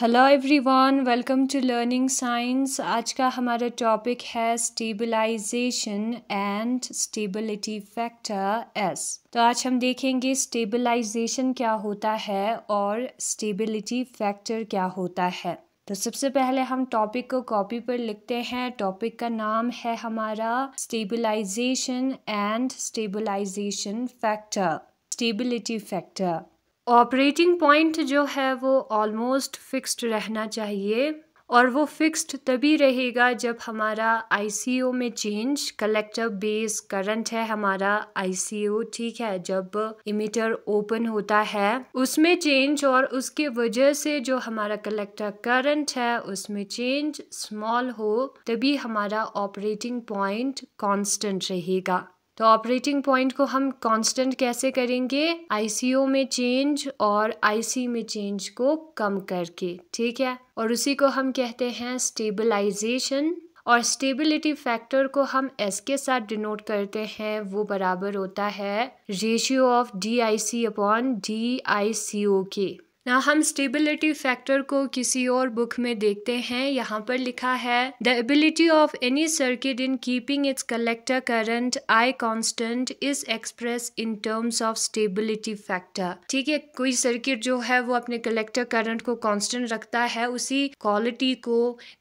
Hello everyone welcome to learning science आज का हमारा टॉपिक है stabilization and stability factor S तो आज हम देखेंगे स्टेबलाइजेशन क्या होता है और स्टेबिलिटी फैक्टर क्या होता है तो सबसे पहले हम टॉपिक को कॉपी पर लिखते हैं टॉपिक का नाम है हमारा stabilization and stabilization factor stability factor operating point जो है वो ऑलमोस्ट फिक्स्ड रहना चाहिए और वो फिक्स्ड तभी रहेगा जब हमारा आईसीयू में चेंज कलेक्टर बेस करंट है हमारा आईसीयू ठीक है जब इमिटर ओपन होता है उसमें चेंज और उसके वजह से जो हमारा कलेक्टर करंट है उसमें चेंज स्मॉल हो तभी हमारा ऑपरेटिंग पॉइंट कांस्टेंट रहेगा तो ऑपरेटिंग पॉइंट को हम कांस्टेंट कैसे करेंगे आईसीओ में चेंज और आईसी में चेंज को कम करके ठीक है और उसी को हम कहते हैं स्टेबलाइजेशन और स्टेबिलिटी फैक्टर को हम एस के साथ डिनोट करते हैं वो बराबर होता है ratio of D I C upon D I C O के ना हम स्टेबिलिटी फैक्टर को किसी और बुक में देखते हैं यहाँ पर लिखा है the ability of any circuit in keeping its collector current I constant is express in terms of stability factor ठीक है कोई सर्किट जो है वो अपने कलेक्टर करंट को कॉन्स्टेंट रखता है उसी क्वालिटी को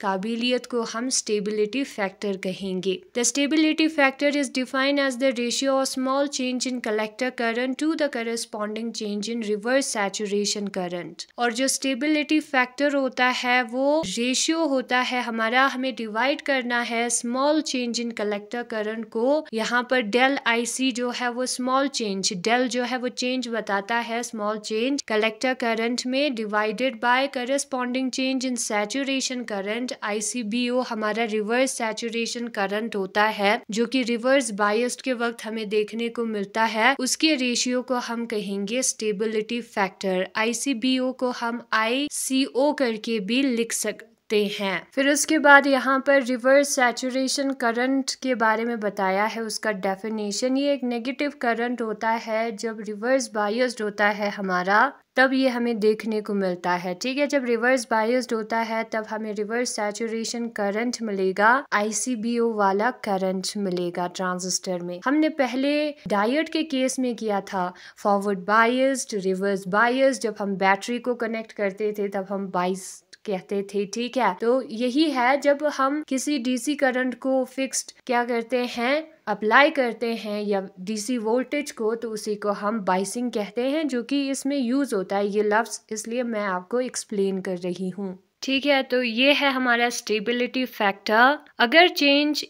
काबिलियत को हम स्टेबिलिटी फैक्टर कहेंगे the stability factor is defined as the ratio of small change in collector current to the corresponding change in reverse saturation current important और जो स्टेबिलिटी फैक्टर होता है वो रेशियो होता है हमारा हमें डिवाइड करना है small change in collector current को यहाँ पर डेल आईसी जो है वो स्मॉल चेंज डेल जो है वो चेंज बताता है स्मॉल चेंज कलेक्टर करंट में divided by corresponding change in saturation current I C B O हमारा रिवर्स सैचुरेशन करंट होता है जो कि रिवर्स बायस्ड के वक्त हमें देखने को मिलता है उसके रेशियो को हम कहेंगे stability factor I C B O को हम आई सी ओ करके भी लिख सकते हैं फिर उसके बाद यहाँ पर रिवर्स सैचुरेशन करंट के बारे में बताया है उसका डेफिनेशन ये एक नेगेटिव करंट होता है जब रिवर्स बायस्ड होता है हमारा तब ये हमें देखने को मिलता है ठीक है जब रिवर्स बायस्ड होता है तब हमें रिवर्स सैचुरेशन करंट मिलेगा आईसीबीओ वाला करंट मिलेगा ट्रांजिस्टर में हमने पहले डायोड के केस में किया था फॉरवर्ड बायस्ड रिवर्स बायस्ड जब हम बैटरी को कनेक्ट करते थे तब हम बाइस कहते थे ठीक है तो यही है जब हम किसी डीसी करंट को फिक्स्ड क्या करते हैं अप्लाई करते हैं या डीसी वोल्टेज को तो उसी को हम बाइसिंग कहते हैं जो कि इसमें यूज़ होता है ये लफ्स इसलिए मैं आपको एक्सप्लेन कर रही हूँ ठीक है तो ये है हमारा स्टेबिलिटी फैक्टर अगर चेंज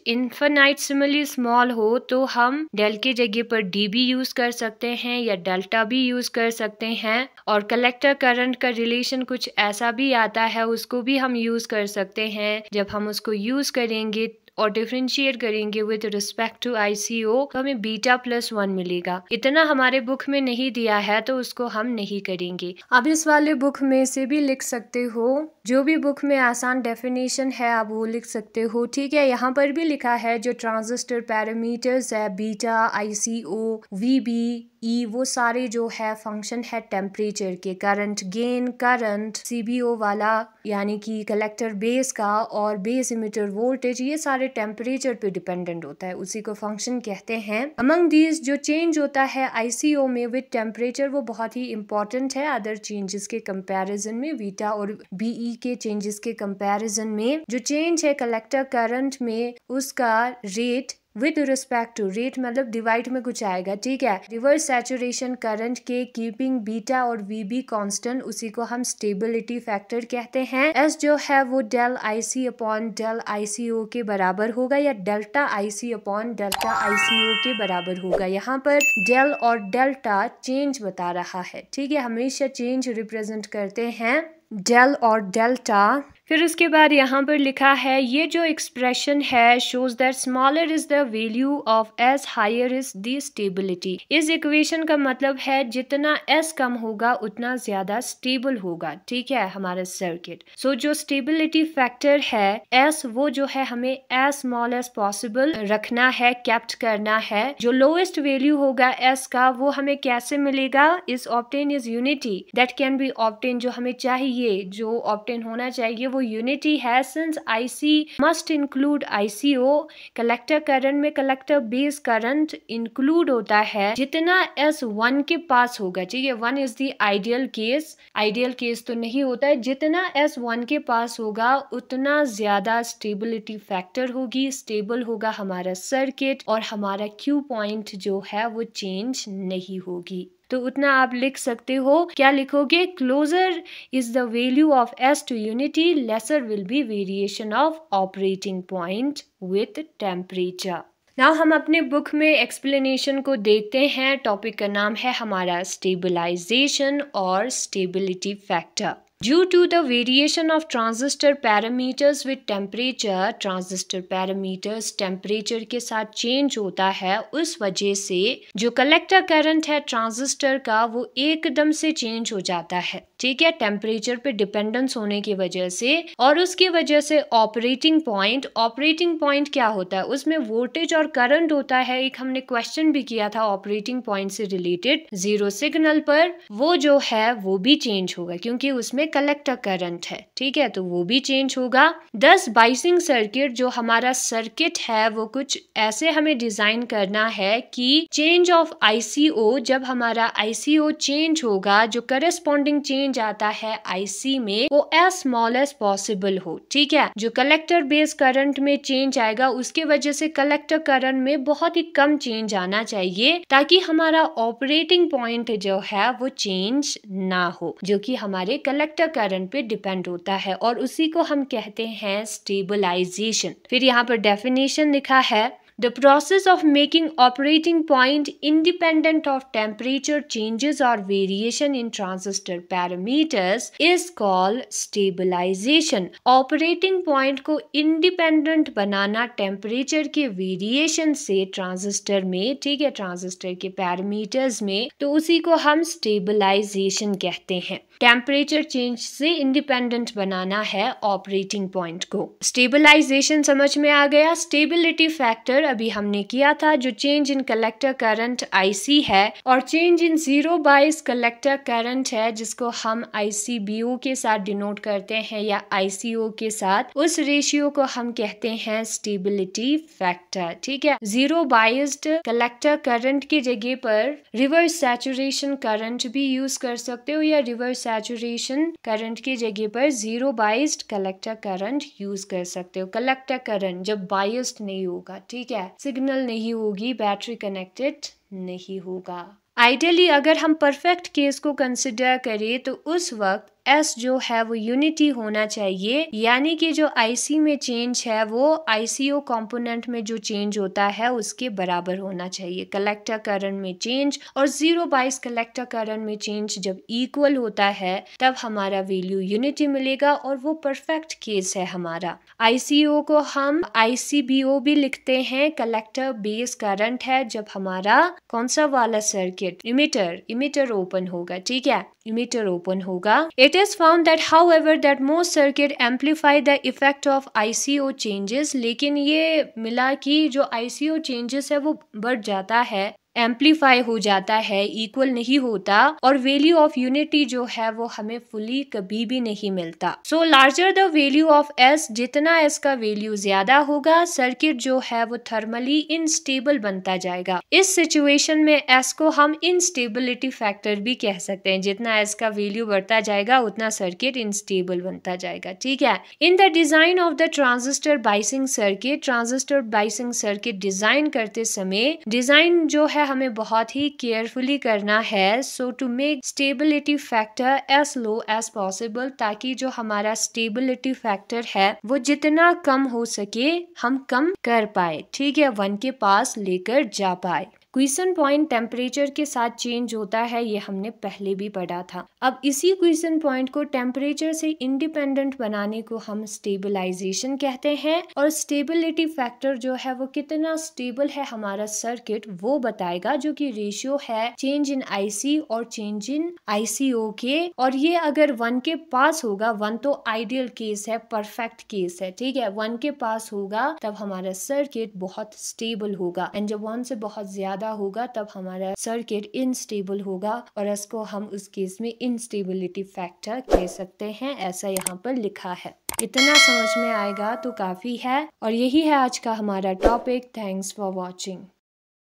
सिमली स्मॉल हो तो हम डेल के जगह पर डी भी यूज कर सकते हैं या डेल्टा भी यूज कर सकते हैं और कलेक्टर करंट का रिलेशन कुछ ऐसा भी आता है उसको भी हम यूज कर सकते हैं जब हम उसको यूज करेंगे और डिफ्रेंशिएट करेंगे विद रिस्पेक्ट टू आई तो हमें बीटा प्लस वन मिलेगा इतना हमारे बुक में नहीं दिया है तो उसको हम नहीं करेंगे आप इस वाले बुक में से भी लिख सकते हो जो भी बुक में आसान डेफिनेशन है आप वो लिख सकते हो ठीक है यहाँ पर भी लिखा है जो ट्रांजिस्टर पैरामीटर्स है beta I C O V B E वो सारे जो है फंक्शन है टेम्परेचर के current gain current C B O वाला यानी कि कलेक्टर बेस का और बेस इमिटर वोल्टेज ये सारे टेम्परेचर पे डिपेंडेंट होता है उसी को फंक्शन कहते हैं अमंग दीज जो चेंज होता है आईसीओ में विद टेम्परेचर वो बहुत ही इंपॉर्टेंट है अदर चेंजेस के कंपैरिजन में वीटा और बीई e के चेंजेस के कंपैरिजन में जो चेंज है कलेक्टर करंट में उसका rate with respect to rate मतलब डिवाइड में कुछ आएगा ठीक है रिवर्स सैचुरेशन करंट के कीपिंग बीटा और बी कॉन्स्टेंट उसी को हम स्टेबिलिटी फैक्टर कहते हैं एस जो है वो del I C upon del I C O के बराबर होगा या delta I C upon delta I C O के बराबर होगा यहाँ पर डेल और डेल्टा चेंज बता रहा है ठीक है हमेशा चेंज रिप्रेजेंट करते हैं डेल और डेल्टा फिर उसके बाद यहाँ पर लिखा है ये जो एक्सप्रेशन है shows that smaller is the value of S higher is the stability इस इक्वेशन का मतलब है जितना एस कम होगा उतना ज्यादा स्टेबल होगा ठीक है हमारा सर्किट सो so, जो स्टेबिलिटी फैक्टर है एस वो जो है हमें एज स्मॉल एज पॉसिबल रखना है कैप्ट करना है जो लोएस्ट वैल्यू होगा एस का वो हमें कैसे मिलेगा इस obtain is unity that can be obtain जो हमें चाहिए जो ऑप्टेन होना चाहिए वो यूनिटी है since I C must include I C O collector current में कलेक्टर बेस करंट इंक्लूड होता है जितना एस वन के पास होगा चाहिए one is the ideal case ideal case तो नहीं होता है जितना एस वन के पास होगा उतना ज्यादा स्टेबिलिटी फैक्टर होगी स्टेबल होगा हमारा सर्किट और हमारा क्यू पॉइंट जो है वो चेंज नहीं होगी तो उतना आप लिख सकते हो क्या लिखोगे closer is the value of S to unity lesser will be variation of operating point with temperature ना हम अपने बुक में एक्सप्लेनेशन को देखते हैं टॉपिक का नाम है हमारा स्टेबलाइजेशन और stability factor Due to the variation of transistor parameters with temperature, transistor parameters temperature के साथ change होता है उस वजह से जो collector current है transistor का वो एकदम से change हो जाता है ठीक है टेम्परेचर पे डिपेंडेंस होने की वजह से और उसकी वजह से ऑपरेटिंग पॉइंट ऑपरेटिंग पॉइंट क्या होता है उसमें वोल्टेज और करंट होता है एक हमने क्वेश्चन भी किया था ऑपरेटिंग पॉइंट से रिलेटेड जीरो सिग्नल पर वो जो है वो भी चेंज होगा क्योंकि उसमें कलेक्टर करंट है ठीक है तो वो भी चेंज होगा दस बाइसिंग सर्किट जो हमारा सर्किट है वो कुछ ऐसे हमें डिजाइन करना है कि चेंज ऑफ आईसीओ जब हमारा आईसीओ चेंज होगा जो करस्पॉन्डिंग चेंज रेंज आता है आईसी में वो एज स्मॉल एज पॉसिबल हो ठीक है जो कलेक्टर बेस करंट में चेंज आएगा उसके वजह से कलेक्टर करंट में बहुत ही कम चेंज आना चाहिए ताकि हमारा ऑपरेटिंग पॉइंट जो है वो चेंज ना हो जो कि हमारे कलेक्टर करंट पे डिपेंड होता है और उसी को हम कहते हैं स्टेबलाइजेशन फिर यहाँ पर डेफिनेशन लिखा है The process of making operating point independent of temperature changes or variation in transistor parameters is called stabilization. Operating point ko independent banana temperature ke variation se transistor mein theek hai transistor ke parameters mein to usi ko hum stabilization kehte hain temperature change se independent banana hai operating point ko stabilization samajh mein aa gaya stability factor अभी हमने किया था जो change in collector current I C है और change in zero bias collector current है जिसको हम आईसीबीओ के साथ डिनोट करते हैं या आईसीओ के साथ उस रेशियो को हम कहते हैं स्टेबिलिटी फैक्टर ठीक है जीरो बाइस्ड कलेक्टर करंट की जगह पर रिवर्स सैचुरेशन करंट भी यूज कर सकते हो या रिवर्स सैचुरेशन करंट की जगह पर zero biased collector current use कर सकते हो कलेक्टर करंट जब बाइस्ड नहीं होगा ठीक है है सिग्नल नहीं होगी बैटरी कनेक्टेड नहीं होगा आइडियली अगर हम परफेक्ट केस को कंसिडर करें तो उस वक्त एस जो है वो यूनिटी होना चाहिए यानी कि जो आईसी में चेंज है वो आईसीओ कंपोनेंट में जो चेंज होता है उसके बराबर होना चाहिए कलेक्टर करंट में चेंज और जीरो बाइस कलेक्टर करंट में चेंज जब इक्वल होता है तब हमारा वैल्यू यूनिटी मिलेगा और वो परफेक्ट केस है हमारा आईसीओ को हम आईसीबीओ भी लिखते हैं कलेक्टर बेस करंट है जब हमारा कौन सा वाला सर्किट इमिटर इमिटर ओपन होगा ठीक है इमिटर ओपन होगा It is found that however that most circuit amplify the effect of ICO changes लेकिन ये मिला कि जो ICO changes है वो बढ़ जाता है एम्पलीफाई हो जाता है इक्वल नहीं होता और वैल्यू ऑफ यूनिटी जो है वो हमें फुली कभी भी नहीं मिलता so larger the value of S जितना एस का वैल्यू ज्यादा होगा सर्किट जो है वो थर्मली इनस्टेबल बनता जाएगा इस सिचुएशन में एस को हम इनस्टेबिलिटी फैक्टर भी कह सकते हैं जितना एस का वैल्यू बढ़ता जाएगा उतना सर्किट इनस्टेबल बनता जाएगा ठीक है in the design of the transistor biasing circuit transistor biasing circuit design करते समय डिजाइन जो है है हमें बहुत ही केयरफुली करना है so to make stability factor as low as possible ताकि जो हमारा स्टेबिलिटी फैक्टर है वो जितना कम हो सके हम कम कर पाए ठीक है वन के पास लेकर जा पाए क्वेश्चन पॉइंट टेम्परेचर के साथ चेंज होता है ये हमने पहले भी पढ़ा था अब इसी क्वेश्चन पॉइंट को टेम्परेचर से इंडिपेंडेंट बनाने को हम स्टेबलाइजेशन कहते हैं और स्टेबिलिटी फैक्टर जो है वो कितना स्टेबल है हमारा सर्किट वो बताएगा जो कि रेशियो है चेंज इन आईसी और चेंज इन आईसीओ के और ये अगर वन के पास होगा वन तो आइडियल केस है परफेक्ट केस है ठीक है वन के पास होगा तब हमारा सर्किट बहुत स्टेबल होगा एंड जब वन से बहुत ज्यादा ज़्यादा होगा तब हमारा सर्किट इनस्टेबल होगा और इसको हम उस केस में इनस्टेबिलिटी फैक्टर कह सकते हैं ऐसा यहाँ पर लिखा है इतना समझ में आएगा तो काफ़ी है और यही है आज का हमारा टॉपिक थैंक्स फॉर वॉचिंग